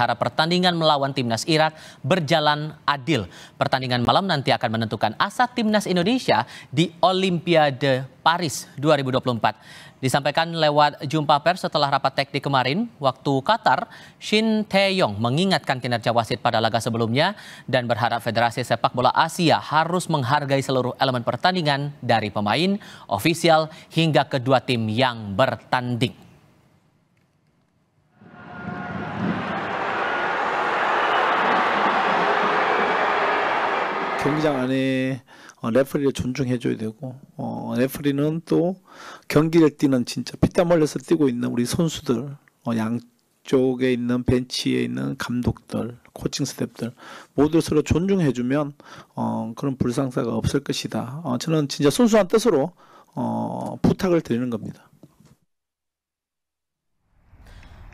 Harap pertandingan melawan timnas Irak berjalan adil. Pertandingan malam nanti akan menentukan asa timnas Indonesia di Olimpiade Paris 2024. Disampaikan lewat jumpa pers setelah rapat teknik kemarin, waktu Qatar, Shin Tae-yong mengingatkan kinerja wasit pada laga sebelumnya dan berharap Federasi Sepak Bola Asia harus menghargai seluruh elemen pertandingan dari pemain, ofisial hingga kedua tim yang bertanding. 경기장 안에 어, 레프리를 존중해줘야 되고 어, 레프리는 또 경기를 뛰는 진짜 피땀 흘려서 뛰고 있는 우리 선수들 어, 양쪽에 있는 벤치에 있는 감독들 코칭 스텝들 모두 서로 존중해주면 어, 그런 불상사가 없을 것이다. 어, 저는 진짜 순수한 뜻으로 어, 부탁을 드리는 겁니다.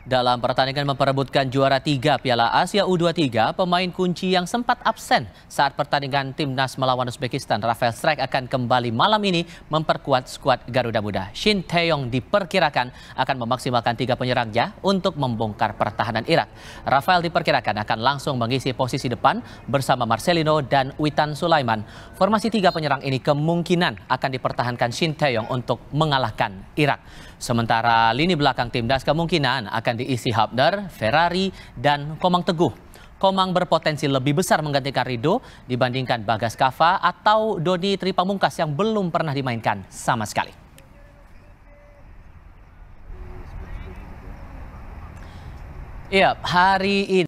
Dalam pertandingan memperebutkan juara tiga Piala Asia U23, pemain kunci yang sempat absen saat pertandingan timnas melawan Uzbekistan, Rafael Strike akan kembali malam ini memperkuat skuad Garuda Muda. Shin Taeyong diperkirakan akan memaksimalkan tiga penyerangnya untuk membongkar pertahanan Irak. Rafael diperkirakan akan langsung mengisi posisi depan bersama Marcelino dan Witan Sulaiman. Formasi tiga penyerang ini kemungkinan akan dipertahankan Shin Taeyong untuk mengalahkan Irak. Sementara lini belakang timnas kemungkinan akan diisi Habdar, Ferrari, dan Komang Teguh. Komang berpotensi lebih besar menggantikan Rido dibandingkan Bagas Kava atau Doni Tripamungkas yang belum pernah dimainkan sama sekali. Iya, hari ini.